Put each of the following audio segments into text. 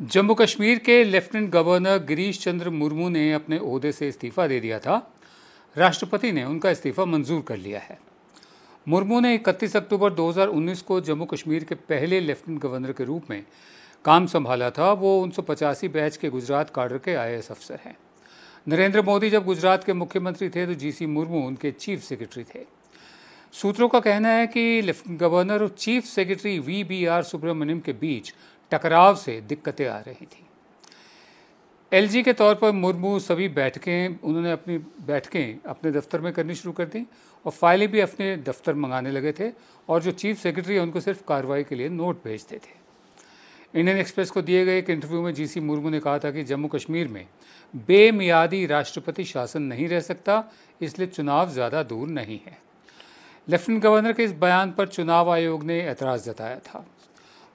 जम्मू कश्मीर के lieutenant governor Girish Chandra Murmu ने अपने अहदे से इस्तीफा दे दिया था राष्ट्रपति ने उनका इस्तीफा मंजूर कर लिया है मुर्मू ने 31 अक्टूबर 2019 को जम्मू कश्मीर के पहले लेफ्टिनेंट गवर्नर के रूप में काम संभाला था वो पचासी बैच के गुजरात कार्डर के आई अफसर हैं नरेंद्र मोदी जब गुजरात के मुख्यमंत्री थे तो जीसी मुर्मू उनके चीफ सेक्रेटरी थे सूत्रों का कहना है कि लेफ्टिनेंट गवर्नर और chief secretary V B R Subrahmanyam के बीच टकराव से दिक्कतें आ रही थी एलजी के तौर पर मुर्मू सभी बैठकें उन्होंने अपनी बैठकें अपने दफ्तर में करनी शुरू कर दी और फाइलें भी अपने दफ्तर मंगाने लगे थे और जो चीफ सेक्रेटरी है उनको सिर्फ कार्रवाई के लिए नोट भेजते थे इंडियन एक्सप्रेस को दिए गए एक इंटरव्यू में जीसी मुर्मू ने कहा था कि जम्मू कश्मीर में बेमियादी राष्ट्रपति शासन नहीं रह सकता इसलिए चुनाव ज़्यादा दूर नहीं है लेफ्टिनेंट गवर्नर के इस बयान पर चुनाव आयोग ने एतराज़ जताया था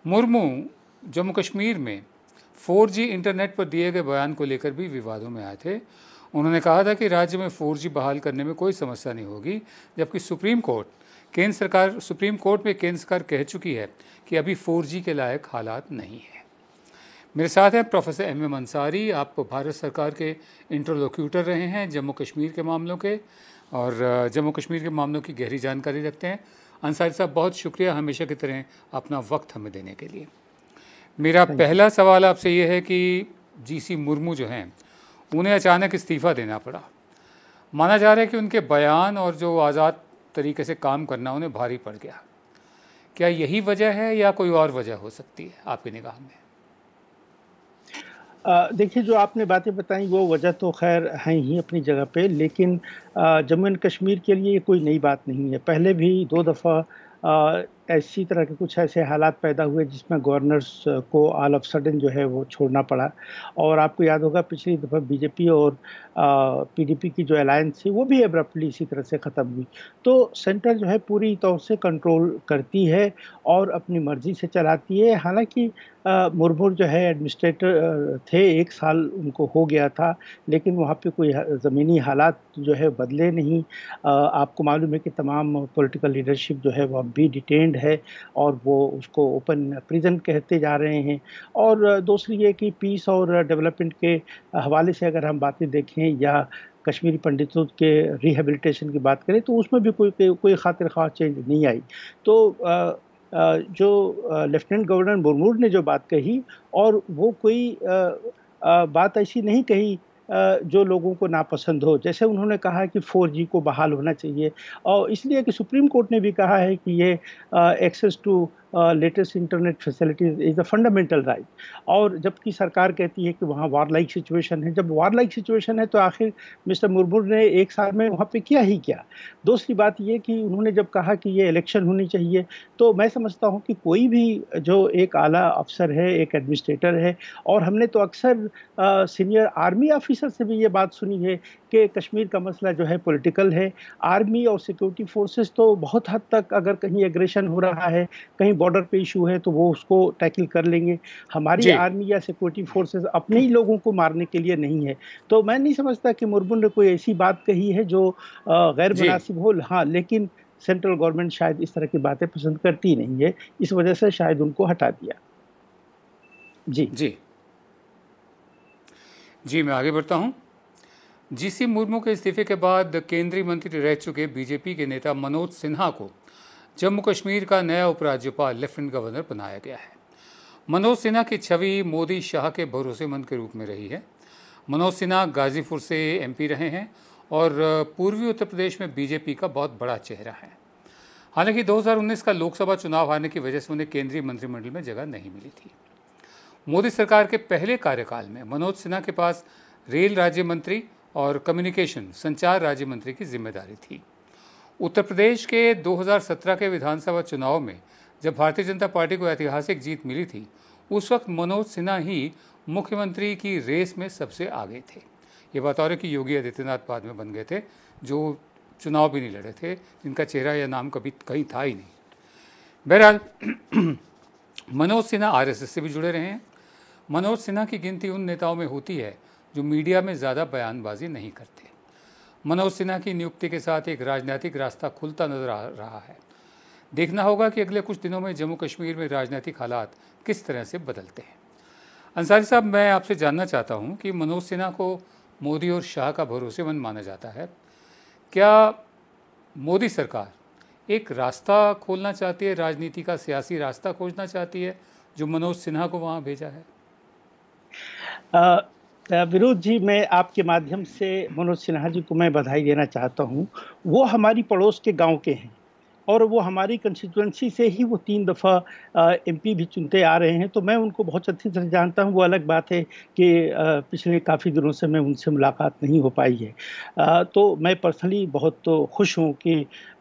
मुर्मू जम्मू कश्मीर में 4G इंटरनेट पर दिए गए बयान को लेकर भी विवादों में आए थे उन्होंने कहा था कि राज्य में 4G बहाल करने में कोई समस्या नहीं होगी जबकि सुप्रीम कोर्ट केंद्र सरकार सुप्रीम कोर्ट में केंद्र सरकार कह चुकी है कि अभी 4G के लायक हालात नहीं है मेरे साथ हैं प्रोफेसर एम एम अंसारी आप भारत सरकार के इंटरलोक्यूटर रहे हैं जम्मू कश्मीर के मामलों के और जम्मू कश्मीर के मामलों की गहरी जानकारी रखते हैं अंसारी साहब बहुत शुक्रिया हमेशा की तरह अपना वक्त हमें देने के लिए मेरा हाँ पहला सवाल आपसे ये है कि जी सी मुर्मू जो हैं उन्हें अचानक इस्तीफ़ा देना पड़ा माना जा रहा है कि उनके बयान और जो आज़ाद तरीके से काम करना उन्हें भारी पड़ गया क्या यही वजह है या कोई और वजह हो सकती है आपकी निगाह में देखिए जो आपने बातें बताई वो वजह तो खैर हैं ही अपनी जगह पे लेकिन जम्मू एंड कश्मीर के लिए कोई नई बात नहीं है पहले भी दो दफ़ा ऐसी तरह के कुछ ऐसे हालात पैदा हुए जिसमें गवर्नर्स को आल ऑफ सडन जो है वो छोड़ना पड़ा और आपको याद होगा पिछली दफ़ा बीजेपी और पीडीपी की जो अलायंस थी वो भी एब्रप्टली इसी तरह से ख़त्म हुई तो सेंटर जो है पूरी तौर से कंट्रोल करती है और अपनी मर्ज़ी से चलाती है हालांकि मुरमुर जो है एडमिनिस्ट्रेटर थे एक साल उनको हो गया था लेकिन वहाँ पे कोई ज़मीनी हालात जो है बदले नहीं आपको मालूम है कि तमाम पॉलिटिकल लीडरशिप जो है वह भी डिटेंड है और वो उसको ओपन प्रिजन कहते जा रहे हैं और दूसरी ये कि पीस और डेवलपमेंट के हवाले से अगर हम बातें देखें या कश्मीरी पंडितों के रिहेबिलिटेशन की बात करें तो उसमें भी कोई कोई खातिर खास चेंज नहीं आई तो आ, जो लेफ्टिनेंट गवर्नर मुर्मू ने जो बात कही और वो कोई बात ऐसी नहीं कही जो लोगों को नापसंद हो जैसे उन्होंने कहा कि 4G को बहाल होना चाहिए और इसलिए कि सुप्रीम कोर्ट ने भी कहा है कि ये access to latest internet facilities is a fundamental right और जबकि सरकार कहती है कि वहाँ वार लाइक सिचुएशन है जब वार लाइक सिचुएशन है तो आखिर मिस्टर मुर्मू ने एक साल में वहाँ पे किया ही क्या दूसरी बात ये कि उन्होंने जब कहा कि ये इलेक्शन होनी चाहिए तो मैं समझता हूँ कि कोई भी जो एक आला अफसर है एक एडमिनिस्ट्रेटर है और हमने तो अक्सर सीनियर आर्मी ऑफिसर से भी ये बात सुनी है कि कश्मीर का मसला जो है पोलिटिकल है आर्मी और सिक्योरिटी फोर्सेज़ तो बहुत हद तक अगर कहीं एग्रेशन हो रहा है कहीं बॉर्डर पे इशू है तो वो उसको टैकल कर लेंगे हमारी आर्मी या सिक्योरिटी फोर्सेस अपने ही लोगों को मारने के लिए नहीं है तो मैं नहीं समझता कि मुर्मू ने कोई ऐसी बात कही है जो गैर मुनासिब हो हाँ लेकिन सेंट्रल गवर्नमेंट शायद इस तरह की बातें पसंद करती नहीं है इस वजह से शायद उनको हटा दिया जी जी जी मैं आगे बढ़ता हूँ जीसी मुर्मू के इस्तीफे के बाद केंद्रीय मंत्री रह चुके बीजेपी के नेता मनोज सिन्हा को जम्मू कश्मीर का नया उपराज्यपाल लेफ्टिनेंट गवर्नर बनाया गया है मनोज सिन्हा की छवि मोदी शाह के भरोसेमंद के रूप में रही है मनोज सिन्हा गाजीपुर से एम रहे हैं और पूर्वी उत्तर प्रदेश में बीजेपी का बहुत बड़ा चेहरा है हालांकि 2019 का लोकसभा चुनाव आने की वजह से उन्हें केंद्रीय मंत्रिमंडल में जगह नहीं मिली थी मोदी सरकार के पहले कार्यकाल में मनोज सिन्हा के पास रेल राज्य मंत्री और कम्युनिकेशन संचार राज्य मंत्री की जिम्मेदारी थी उत्तर प्रदेश के 2017 के विधानसभा चुनाव में जब भारतीय जनता पार्टी को ऐतिहासिक जीत मिली थी उस वक्त मनोज सिन्हा ही मुख्यमंत्री की रेस में सबसे आगे थे ये बात और कि योगी आदित्यनाथ बाद में बन गए थे जो चुनाव भी नहीं लड़े थे जिनका चेहरा या नाम कभी कहीं था ही नहीं बहरहाल मनोज सिन्हा आर से भी जुड़े रहे हैं मनोज सिन्हा की गिनती उन नेताओं में होती है जो मीडिया में ज़्यादा बयानबाजी नहीं करते मनोज सिन्हा की नियुक्ति के साथ एक राजनीतिक रास्ता खुलता नजर आ रहा है देखना होगा कि अगले कुछ दिनों में जम्मू कश्मीर में राजनीतिक हालात किस तरह से बदलते हैं अंसारी साहब मैं आपसे जानना चाहता हूं कि मनोज सिन्हा को मोदी और शाह का भरोसेमंद माना जाता है क्या मोदी सरकार एक रास्ता खोलना चाहती है राजनीति का सियासी रास्ता खोजना चाहती है जो मनोज सिन्हा को वहाँ भेजा है आ, विरोध जी मैं आपके माध्यम से मनोज सिन्हा जी को मैं बधाई देना चाहता हूँ वो हमारी पड़ोस के गांव के हैं और वो हमारी कंस्टिट्यूंसी से ही वो तीन दफ़ा एमपी भी चुनते आ रहे हैं तो मैं उनको बहुत अच्छी तरह जानता हूँ वो अलग बात है कि पिछले काफ़ी दिनों से मैं उनसे मुलाकात नहीं हो पाई है तो मैं पर्सनली बहुत तो खुश हूँ कि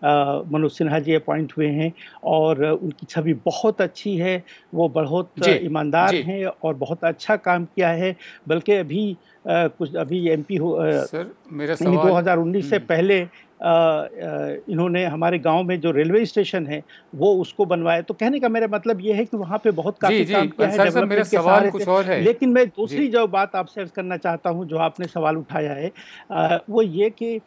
मनोज सिन्हा जी अपॉइंट हुए हैं और उनकी छवि बहुत अच्छी है वो बहुत ईमानदार हैं और बहुत अच्छा काम किया है बल्कि अभी कुछ अभी एमपी हो सर मेरा सवाल 2019 से हम्म। पहले इन्होंने हमारे गांव में जो रेलवे स्टेशन है वो उसको बनवाया तो कहने का मेरा मतलब ये है कि वहाँ पे बहुत काफी जी, काम किया है, सर, के सवाल कुछ और है लेकिन मैं दूसरी जो बात आपसे अर्ज करना चाहता हूँ जो आपने सवाल उठाया है वो ये कि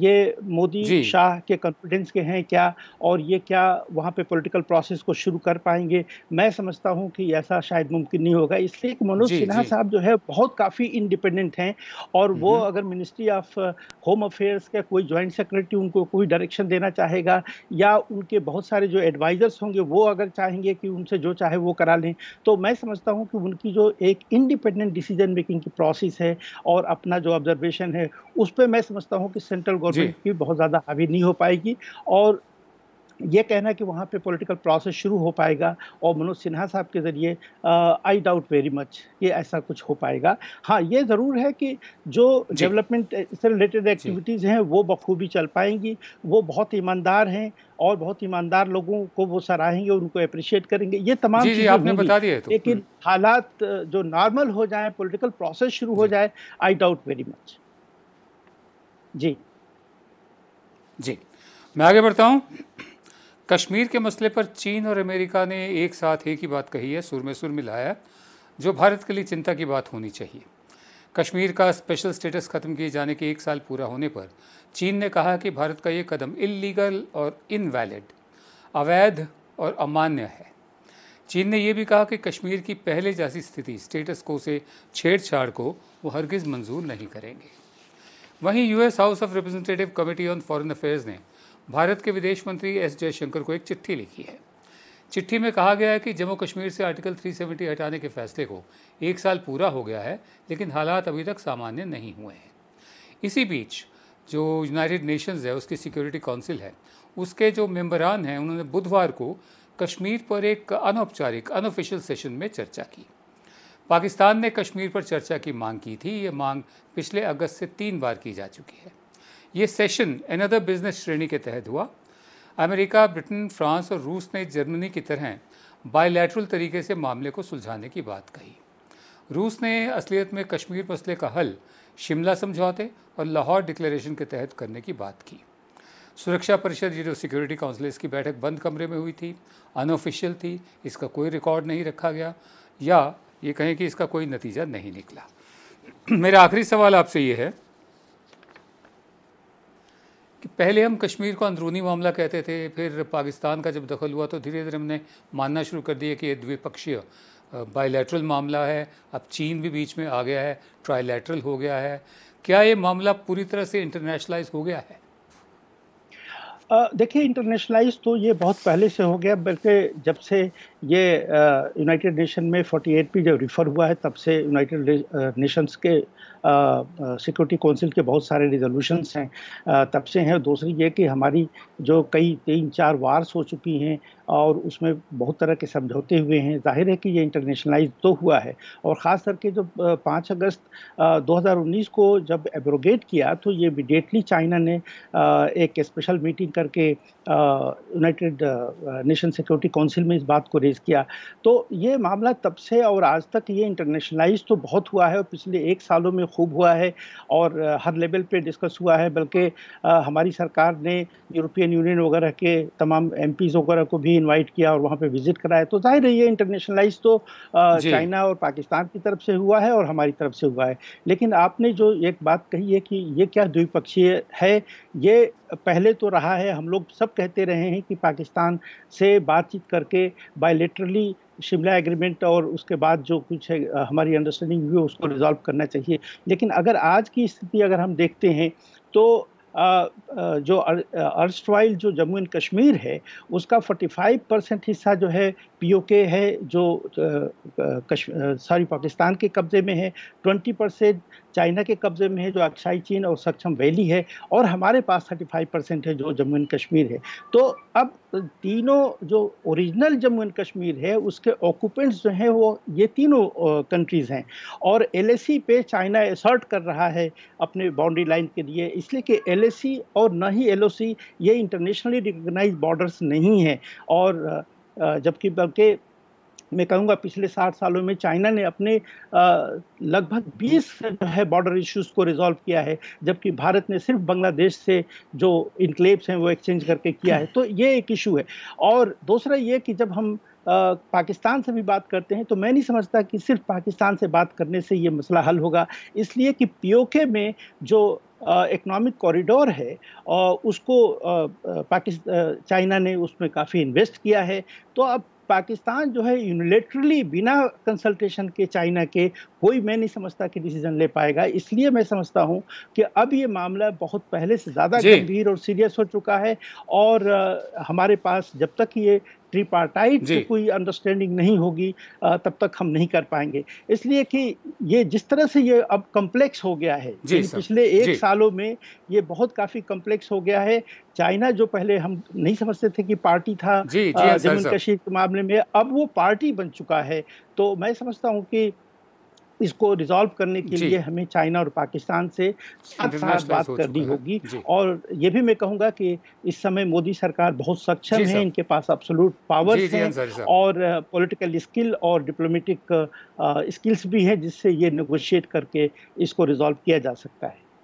ये मोदी शाह के कॉन्फिडेंस के हैं क्या और ये क्या वहाँ पे पॉलिटिकल प्रोसेस को शुरू कर पाएंगे मैं समझता हूँ कि ऐसा शायद मुमकिन नहीं होगा इसलिए कि मनोज सिन्हा साहब जो है बहुत काफ़ी इंडिपेंडेंट हैं और वो हम्म। अगर मिनिस्ट्री ऑफ होम अफेयर्स का कोई जॉइंट सेक्रेटरी उनको कोई डायरेक्शन देना चाहेगा या उनके बहुत सारे जो एडवाइज़र्स होंगे वो अगर चाहेंगे कि उनसे जो चाहे वो करा लें तो मैं समझता हूँ कि उनकी जो एक इंडिपेंडेंट डिसीजन मेकिंग की प्रोसेस है और अपना जो ऑब्जर्वेशन है उस पर मैं समझता हूँ कि सेंट्रल गवर्नमेंट की बहुत ज़्यादा हावी नहीं हो पाएगी और ये कहना कि वहाँ पे पॉलिटिकल प्रोसेस शुरू हो पाएगा और मनोज सिन्हा साहब के ज़रिए आई डाउट वेरी मच कि ऐसा कुछ हो पाएगा हाँ ये ज़रूर है कि जो डेवलपमेंट से रिलेटेड एक्टिविटीज़ हैं वो बखूबी चल पाएंगी वो बहुत ईमानदार हैं और बहुत ईमानदार लोगों को वो सराहेंगे उनको अप्रिशिएट करेंगे ये तमाम जी, जी, आपने बता दिया तो। लेकिन हम्म। हालात जो नॉर्मल हो जाए पोलिटिकल प्रोसेस शुरू हो जाए आई डाउट वेरी मच जी जी मैं आगे बढ़ता हूँ कश्मीर के मसले पर चीन और अमेरिका ने एक साथ एक ही बात कही है सुर में सुर मिलाया जो भारत के लिए चिंता की बात होनी चाहिए कश्मीर का स्पेशल स्टेटस खत्म किए जाने के एक साल पूरा होने पर चीन ने कहा कि भारत का ये कदम इलीगल और इनवैलिड अवैध और अमान्य है चीन ने यह भी कहा कि कश्मीर की पहले जैसी स्थिति स्टेटस को से छेड़छाड़ को वो हरगिज़ मंजूर नहीं करेंगे वहीं US House of Representative Committee on Foreign Affairs ने भारत के विदेश मंत्री एस जयशंकर को एक चिट्ठी लिखी है चिट्ठी में कहा गया है कि जम्मू कश्मीर से आर्टिकल 370 हटाने के फैसले को एक साल पूरा हो गया है लेकिन हालात अभी तक सामान्य नहीं हुए हैं इसी बीच जो यूनाइटेड नेशंस है उसकी सिक्योरिटी काउंसिल है उसके जो मेम्बरान हैं उन्होंने बुधवार को कश्मीर पर एक अनौपचारिक अनऑफिशियल सेशन में चर्चा की पाकिस्तान ने कश्मीर पर चर्चा की मांग की थी ये मांग पिछले अगस्त से तीन बार की जा चुकी है ये सेशन एनदर बिजनेस श्रेणी के तहत हुआ अमेरिका ब्रिटेन फ्रांस और रूस ने जर्मनी की तरह बायलैटरल तरीके से मामले को सुलझाने की बात कही रूस ने असलियत में कश्मीर मसले का हल शिमला समझौते और लाहौर डिक्लेरेशन के तहत करने की बात की सुरक्षा परिषद जो सिक्योरिटी काउंसिल इसकी बैठक बंद कमरे में हुई थी अनऑफिशियल थी इसका कोई रिकॉर्ड नहीं रखा गया या ये कहें कि इसका कोई नतीजा नहीं निकला मेरा आखिरी सवाल आपसे ये है कि पहले हम कश्मीर को अंदरूनी मामला कहते थे फिर पाकिस्तान का जब दखल हुआ तो धीरे धीरे हमने मानना शुरू कर दिया कि ये द्विपक्षीय बायलैटरल मामला है अब चीन भी बीच में आ गया है ट्राइलैटरल हो गया है क्या ये मामला पूरी तरह से इंटरनेशनलाइज हो गया है देखिए इंटरनेशनलाइज तो ये बहुत पहले से हो गया बल्कि जब से ये यूनाइटेड नेशन में 48 भी जब रिफ़र हुआ है तब से यूनाइटेड नेशंस के सिक्योरिटी काउंसिल के बहुत सारे रिजोल्यूशंस हैं तब से हैं दूसरी ये कि हमारी जो कई तीन चार वार्स हो चुकी हैं और उसमें बहुत तरह के समझौते हुए हैं जाहिर है कि ये इंटरनेशनलाइज तो हुआ है और ख़ास करके जब पाँच अगस्त दो को जब एब्रोगेट किया तो ये इमिडिएटली चाइना ने एक स्पेशल मीटिंग करके यूनाइटेड नेशन सिक्योरिटी काउंसिल में इस बात को रेज़ किया तो ये मामला तब से और आज तक ये इंटरनेशनलाइज तो बहुत हुआ है और पिछले एक सालों में खूब हुआ है और हर लेवल पे डिस्कस हुआ है बल्कि हमारी सरकार ने यूरोपियन यूनियन वगैरह के तमाम एम वगैरह को भी इन्वाइट किया और वहाँ पर विजिट कराया तो जाहिर है ये इंटरनेशनलाइज तो चाइना और पाकिस्तान की तरफ से हुआ है और हमारी तरफ से हुआ है लेकिन आपने जो एक बात कही है कि ये क्या द्विपक्षीय है ये पहले तो रहा है हम लोग सब कहते रहे हैं कि पाकिस्तान से बातचीत करके बायलेटरली शिमला एग्रीमेंट और उसके बाद जो कुछ है हमारी अंडरस्टैंडिंग हुई उसको रिजॉल्व करना चाहिए लेकिन अगर आज की स्थिति अगर हम देखते हैं तो आ, जो अर्स्ट वाइल जो जम्मू एंड कश्मीर है उसका 45 परसेंट हिस्सा जो है पीओके है जो कश सॉरी पाकिस्तान के कब्ज़े में है 20 परसेंट चाइना के कब्ज़े में है जो अक्साई चीन और सक्षम वैली है और हमारे पास 35 परसेंट है जो जम्मू एंड कश्मीर है तो अब तीनों जो ओरिजिनल जम्मू एंड कश्मीर है उसके ऑक्यूपेंट्स जो हैं वो ये तीनों कंट्रीज़ हैं और एल पे चाइना असर्ट कर रहा है अपने बाउंड्री लाइन के लिए इसलिए कि एल और ना ही एल ये इंटरनेशनली रिकगनाइज बॉर्डर्स नहीं हैं और जबकि बल्कि मैं कहूँगा पिछले साठ सालों में चाइना ने अपने लगभग 20 जो है बॉर्डर इश्यूज को रिजॉल्व किया है जबकि भारत ने सिर्फ बांग्लादेश से जो इनक्लेब्स हैं वो एक्सचेंज करके किया है तो ये एक इशू है और दूसरा ये कि जब हम पाकिस्तान से भी बात करते हैं तो मैं नहीं समझता कि सिर्फ पाकिस्तान से बात करने से ये मसला हल होगा इसलिए कि पीओके में जो इकोनॉमिक कॉरिडोर है और उसको पाकिस्तान चाइना ने उसमें काफ़ी इन्वेस्ट किया है तो अब पाकिस्तान जो है यूनिलेटरली बिना कंसल्टेशन के चाइना के कोई मैं नहीं समझता कि डिसीजन ले पाएगा इसलिए मैं समझता हूं कि अब ये मामला बहुत पहले से ज़्यादा गंभीर और सीरियस हो चुका है और हमारे पास जब तक ये ट्रिपार्टाइट की कोई अंडरस्टैंडिंग नहीं होगी तब तक हम नहीं कर पाएंगे इसलिए कि ये जिस तरह से ये अब कम्प्लेक्स हो गया है पिछले एक सालों में ये बहुत काफ़ी कम्प्लेक्स हो गया है चाइना जो पहले हम नहीं समझते थे कि पार्टी था हाँ जम्मू कश्मीर के मामले में अब वो पार्टी बन चुका है तो मैं समझता हूँ कि इसको रिजॉल्व करने के लिए हमें चाइना और पाकिस्तान से साथ साथ बात करनी होगी और ये भी मैं कहूँगा कि इस समय मोदी सरकार बहुत सक्षम है इनके पास अब्सोलूट पावर है और पॉलिटिकल स्किल और डिप्लोमेटिक स्किल्स भी हैं जिससे ये नेगोशिएट करके इसको रिजॉल्व किया जा सकता है